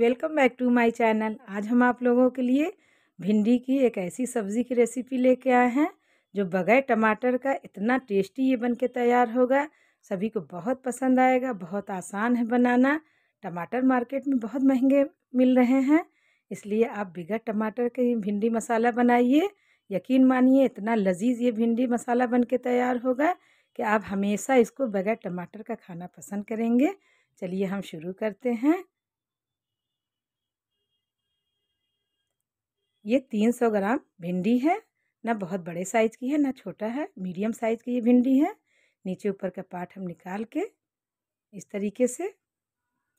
welcome back to my channel आज हम आप लोगों के लिए भिंडी की एक ऐसी सब्ज़ी की रेसिपी लेके आए हैं जो बगैर टमाटर का इतना टेस्टी ये बन के तैयार होगा सभी को बहुत पसंद आएगा बहुत आसान है बनाना टमाटर मार्केट में बहुत महंगे मिल रहे हैं इसलिए आप बिगर टमाटर के भिंडी मसाला बनाइए यकीन मानिए इतना लजीज ये भिंडी मसाला बन के तैयार होगा कि आप हमेशा इसको बगैर टमाटर का खाना पसंद करेंगे चलिए हम शुरू करते हैं ये तीन सौ ग्राम भिंडी है ना बहुत बड़े साइज़ की है ना छोटा है मीडियम साइज़ की ये भिंडी है नीचे ऊपर का पार्ट हम निकाल के इस तरीके से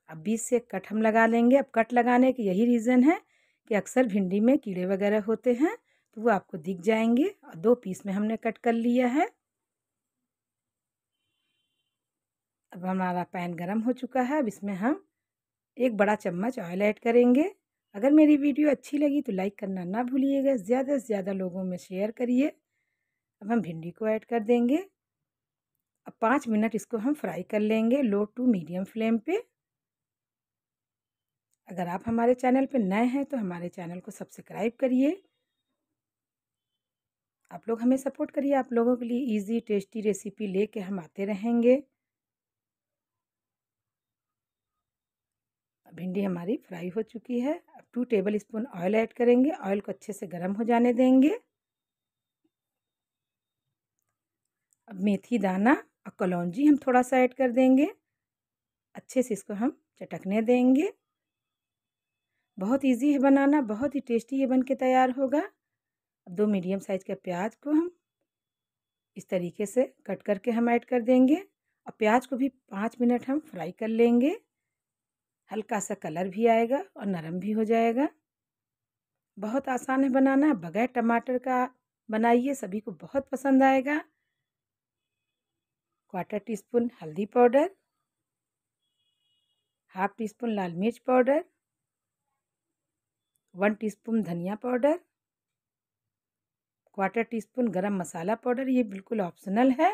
अब बीस से कट हम लगा लेंगे अब कट लगाने के यही रीज़न है कि अक्सर भिंडी में कीड़े वगैरह होते हैं तो वो आपको दिख जाएंगे और दो पीस में हमने कट कर लिया है अब हमारा पैन गरम हो चुका है अब इसमें हम एक बड़ा चम्मच ऑयल ऐड करेंगे अगर मेरी वीडियो अच्छी लगी तो लाइक करना ना भूलिएगा ज़्यादा से ज़्यादा लोगों में शेयर करिए अब हम भिंडी को ऐड कर देंगे अब पाँच मिनट इसको हम फ्राई कर लेंगे लो टू मीडियम फ्लेम पे अगर आप हमारे चैनल पे नए हैं तो हमारे चैनल को सब्सक्राइब करिए आप लोग हमें सपोर्ट करिए आप लोगों के लिए इजी टेस्टी रेसिपी लेके हम आते रहेंगे भिंडी हमारी फ्राई हो चुकी है अब two tablespoon oil add करेंगे ऑयल को अच्छे से गर्म हो जाने देंगे अब मेथी दाना और कलौजी हम थोड़ा सा ऐड कर देंगे अच्छे से इसको हम चटकने देंगे बहुत इजी है बनाना बहुत ही टेस्टी ये बन के तैयार होगा अब दो मीडियम साइज़ के प्याज को हम इस तरीके से कट करके हम ऐड कर देंगे और प्याज को भी पाँच मिनट हम फ्राई कर लेंगे हल्का सा कलर भी आएगा और नरम भी हो जाएगा बहुत आसान है बनाना बगैर टमाटर का बनाइए सभी को बहुत पसंद आएगा क्वार्टर टी स्पून हल्दी पाउडर हाफ टी स्पून लाल मिर्च पाउडर वन टीस्पून धनिया पाउडर क्वार्टर टी स्पून गर्म मसाला पाउडर ये बिल्कुल ऑप्शनल है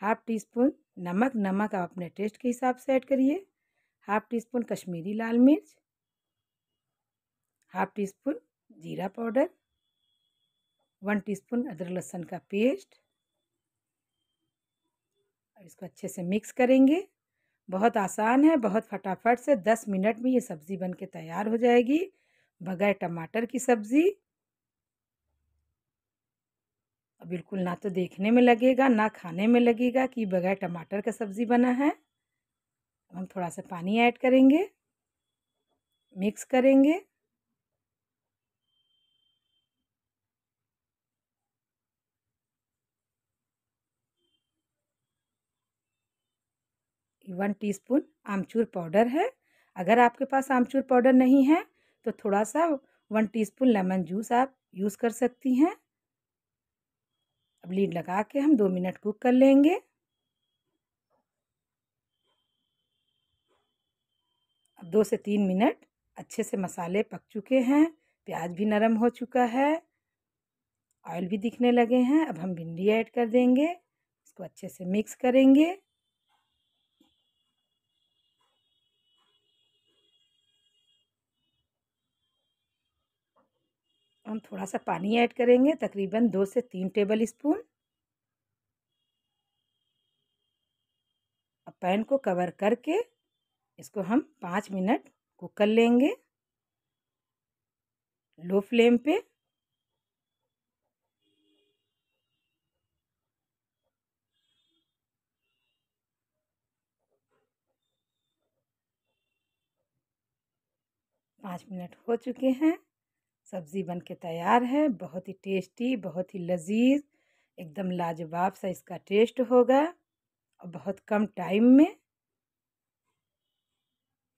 हाफ टी स्पून नमक नमक आप अपने टेस्ट के हिसाब से ऐड करिए हाफ टी स्पून कश्मीरी लाल मिर्च हाफ टी स्पून जीरा पाउडर वन टीस्पून अदरक लहसुन का पेस्ट और इसको अच्छे से मिक्स करेंगे बहुत आसान है बहुत फटाफट से दस मिनट में ये सब्ज़ी बन के तैयार हो जाएगी बगैर टमाटर की सब्ज़ी बिल्कुल ना तो देखने में लगेगा ना खाने में लगेगा कि बगैर टमाटर का सब्ज़ी बना है हम थोड़ा सा पानी ऐड करेंगे मिक्स करेंगे वन टीस्पून आमचूर पाउडर है अगर आपके पास आमचूर पाउडर नहीं है तो थोड़ा सा वन टीस्पून लेमन जूस आप यूज़ कर सकती हैं अब लीड लगा के हम दो मिनट कुक कर लेंगे अब दो से तीन मिनट अच्छे से मसाले पक चुके हैं प्याज भी नरम हो चुका है ऑयल भी दिखने लगे हैं अब हम भिंडी ऐड कर देंगे इसको अच्छे से मिक्स करेंगे हम थोड़ा सा पानी ऐड करेंगे तकरीबन दो से तीन टेबल स्पून अब पैन को कवर करके इसको हम पाँच मिनट कुक कर लेंगे लो फ्लेम पे पाँच मिनट हो चुके हैं सब्ज़ी बन के तैयार है बहुत ही टेस्टी बहुत ही लजीज एकदम लाजवाब सा इसका टेस्ट होगा और बहुत कम टाइम में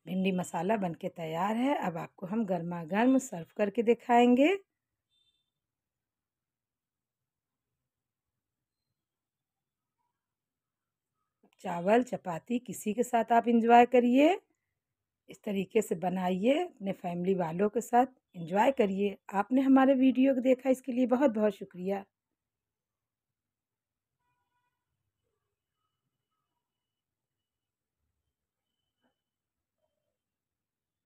भिंडी मसाला बनके तैयार है अब आपको हम गर्मा गर्म सर्व करके दिखाएंगे चावल चपाती किसी के साथ आप इंजॉय करिए इस तरीके से बनाइए अपने फैमिली वालों के साथ इंजॉय करिए आपने हमारे वीडियो को देखा इसके लिए बहुत बहुत शुक्रिया